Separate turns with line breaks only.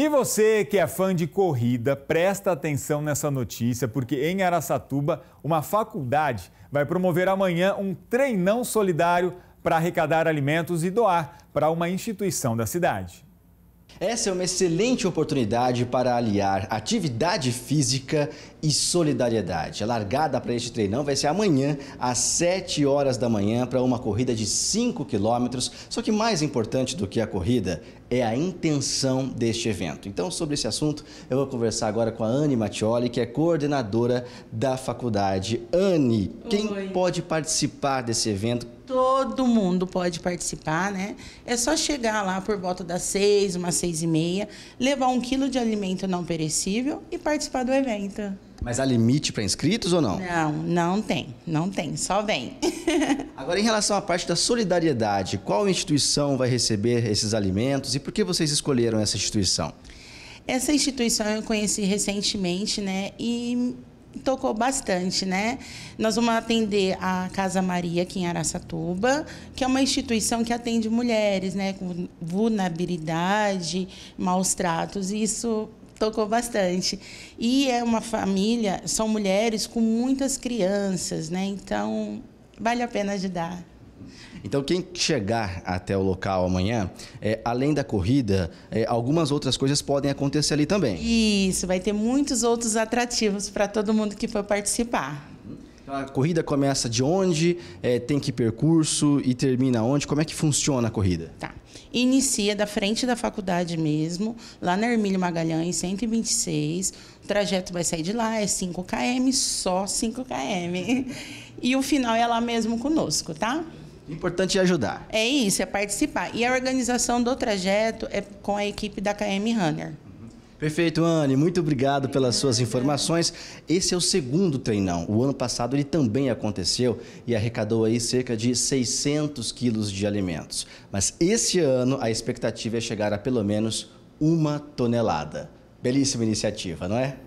E você que é fã de corrida, presta atenção nessa notícia, porque em Araçatuba, uma faculdade vai promover amanhã um treinão solidário para arrecadar alimentos e doar para uma instituição da cidade. Essa é uma excelente oportunidade para aliar atividade física e solidariedade. A largada para este treinão vai ser amanhã, às 7 horas da manhã, para uma corrida de 5 quilômetros. Só que mais importante do que a corrida é a intenção deste evento. Então, sobre esse assunto, eu vou conversar agora com a Anne Mattioli, que é coordenadora da faculdade. Anne, quem Oi. pode participar desse evento?
Todo mundo pode participar, né? É só chegar lá por volta das seis, umas seis e meia, levar um quilo de alimento não perecível e participar do evento.
Mas há limite para inscritos ou não?
Não, não tem, não tem, só vem.
Agora, em relação à parte da solidariedade, qual instituição vai receber esses alimentos e por que vocês escolheram essa instituição?
Essa instituição eu conheci recentemente, né? E tocou bastante, né? Nós vamos atender a Casa Maria aqui em Araçatuba, que é uma instituição que atende mulheres, né, com vulnerabilidade, maus tratos, e isso tocou bastante. E é uma família, são mulheres com muitas crianças, né? Então, vale a pena ajudar.
Então, quem chegar até o local amanhã, é, além da corrida, é, algumas outras coisas podem acontecer ali
também. Isso, vai ter muitos outros atrativos para todo mundo que for participar. A
corrida começa de onde, é, tem que percurso e termina onde? Como é que funciona a corrida? Tá.
Inicia da frente da faculdade mesmo, lá na Ermílio Magalhães, 126. O trajeto vai sair de lá, é 5 km, só 5 km. E o final é lá mesmo conosco, tá? Importante é ajudar. É isso, é participar. E a organização do trajeto é com a equipe da KM Runner.
Perfeito, Anne. Muito obrigado pelas suas informações. Esse é o segundo treinão. O ano passado ele também aconteceu e arrecadou aí cerca de 600 quilos de alimentos. Mas esse ano a expectativa é chegar a pelo menos uma tonelada. Belíssima iniciativa, não é?